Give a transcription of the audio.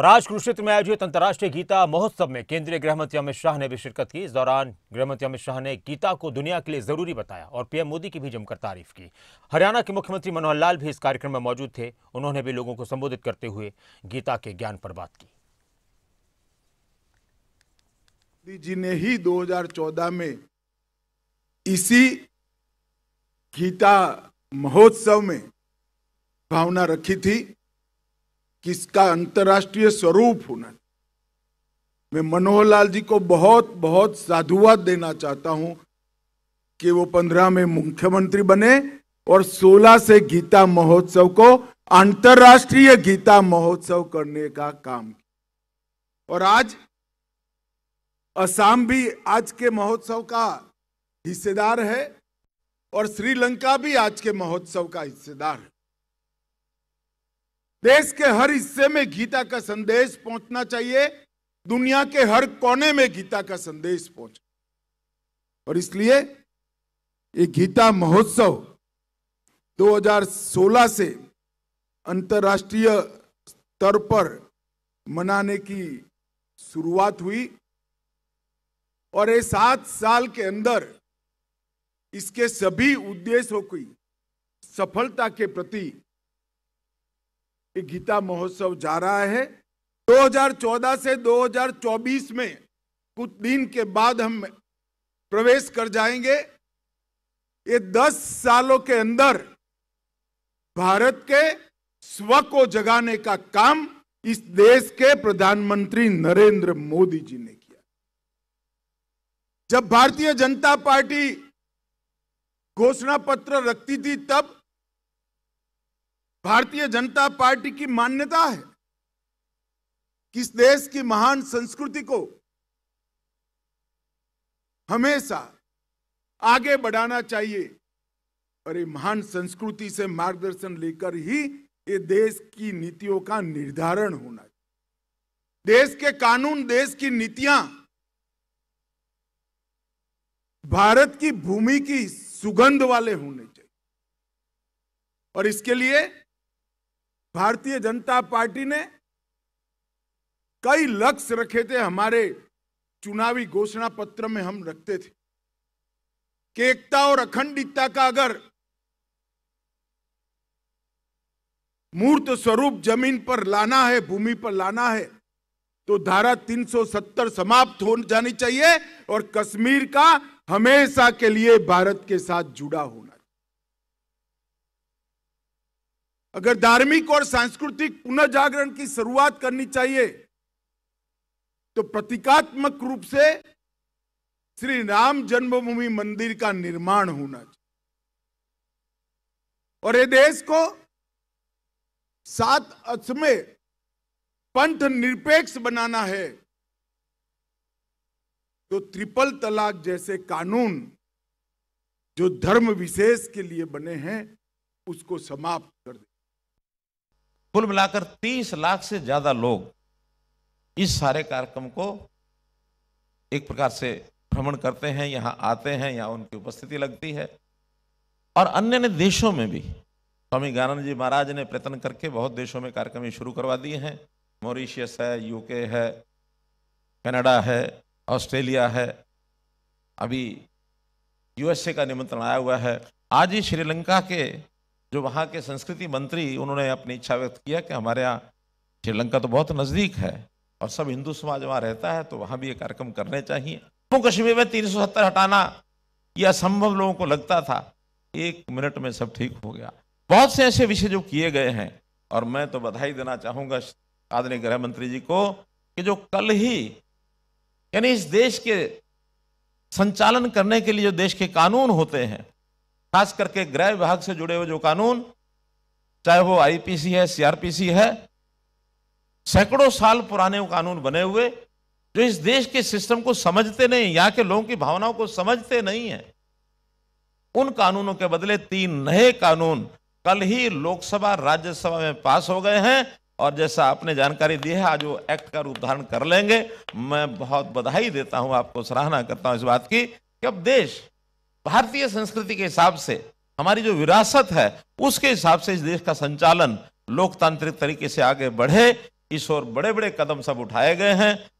और आज कुरुक्षेत्र में आयोजित अंतर्राष्ट्रीय गीता महोत्सव में केंद्रीय गृहमंत्री अमित शाह ने भी शिरकत की इस दौरान गृहमंत्री अमित शाह ने गीता को दुनिया के लिए जरूरी बताया और पीएम मोदी की भी जमकर तारीफ की हरियाणा के मुख्यमंत्री मनोहर लाल भी इस कार्यक्रम में मौजूद थे उन्होंने भी लोगों को संबोधित करते हुए गीता के ज्ञान पर बात की जी ने ही चौदह में इसी गीता महोत्सव में भावना रखी थी किसका अंतरराष्ट्रीय अंतर्राष्ट्रीय स्वरूप होना मैं मनोहर लाल जी को बहुत बहुत साधुवाद देना चाहता हूं कि वो पंद्रह में मुख्यमंत्री बने और सोलह से गीता महोत्सव को अंतरराष्ट्रीय गीता महोत्सव करने का काम और आज असम भी आज के महोत्सव का हिस्सेदार है और श्रीलंका भी आज के महोत्सव का हिस्सेदार है देश के हर हिस्से में गीता का संदेश पहुंचना चाहिए दुनिया के हर कोने में गीता का संदेश पहुंच और इसलिए ये गीता महोत्सव 2016 से अंतर्राष्ट्रीय स्तर पर मनाने की शुरुआत हुई और ये सात साल के अंदर इसके सभी उद्देश्यों की सफलता के प्रति गीता महोत्सव जा रहा है 2014 से 2024 में कुछ दिन के बाद हम प्रवेश कर जाएंगे ये 10 सालों के अंदर भारत के स्व को जगाने का काम इस देश के प्रधानमंत्री नरेंद्र मोदी जी ने किया जब भारतीय जनता पार्टी घोषणा पत्र रखती थी तब भारतीय जनता पार्टी की मान्यता है किस देश की महान संस्कृति को हमेशा आगे बढ़ाना चाहिए और ये महान संस्कृति से मार्गदर्शन लेकर ही ये देश की नीतियों का निर्धारण होना चाहिए देश के कानून देश की नीतियां भारत की भूमि की सुगंध वाले होने चाहिए और इसके लिए भारतीय जनता पार्टी ने कई लक्ष्य रखे थे हमारे चुनावी घोषणा पत्र में हम रखते थे कि एकता और अखंडितता का अगर मूर्त स्वरूप जमीन पर लाना है भूमि पर लाना है तो धारा 370 समाप्त हो जानी चाहिए और कश्मीर का हमेशा के लिए भारत के साथ जुड़ा होना अगर धार्मिक और सांस्कृतिक पुनर्जागरण की शुरुआत करनी चाहिए तो प्रतीकात्मक रूप से श्री राम जन्मभूमि मंदिर का निर्माण होना चाहिए और ये देश को सात अर्थ पंथ निरपेक्ष बनाना है तो त्रिपल तलाक जैसे कानून जो धर्म विशेष के लिए बने हैं उसको समाप्त कर दे कुल मिलाकर 30 लाख से ज्यादा लोग इस सारे कार्यक्रम को एक प्रकार से भ्रमण करते हैं यहाँ आते हैं यहाँ उनकी उपस्थिति लगती है और अन्य अन्य देशों में भी स्वामी गानंद जी महाराज ने प्रयत्न करके बहुत देशों में कार्यक्रम शुरू करवा दिए हैं मॉरिशियस है यूके है कनाडा है ऑस्ट्रेलिया है अभी यूएसए का निमंत्रण आया हुआ है आज ही श्रीलंका के जो वहाँ के संस्कृति मंत्री उन्होंने अपनी इच्छा व्यक्त किया कि हमारे यहाँ श्रीलंका तो बहुत नज़दीक है और सब हिंदू समाज वहाँ रहता है तो वहाँ भी ये कार्यक्रम करने चाहिए जम्मू कश्मीर में तीन हटाना ये असंभव लोगों को लगता था एक मिनट में सब ठीक हो गया बहुत से ऐसे विषय जो किए गए हैं और मैं तो बधाई देना चाहूँगा आदरणीय गृह मंत्री जी को कि जो कल ही यानी इस देश के संचालन करने के लिए जो देश के कानून होते हैं खास करके गृह विभाग से जुड़े हुए जो कानून चाहे वो आईपीसी है सीआरपीसी है सैकड़ों साल पुराने वो कानून बने हुए जो इस देश के सिस्टम को समझते नहीं यहाँ के लोगों की भावनाओं को समझते नहीं है उन कानूनों के बदले तीन नए कानून कल ही लोकसभा राज्यसभा में पास हो गए हैं और जैसा आपने जानकारी दी है आज वो एक्ट का रूप धारण कर लेंगे मैं बहुत बधाई देता हूं आपको सराहना करता हूं इस बात की कि अब देश भारतीय संस्कृति के हिसाब से हमारी जो विरासत है उसके हिसाब से इस देश का संचालन लोकतांत्रिक तरीके से आगे बढ़े इस ओर बड़े बड़े कदम सब उठाए गए हैं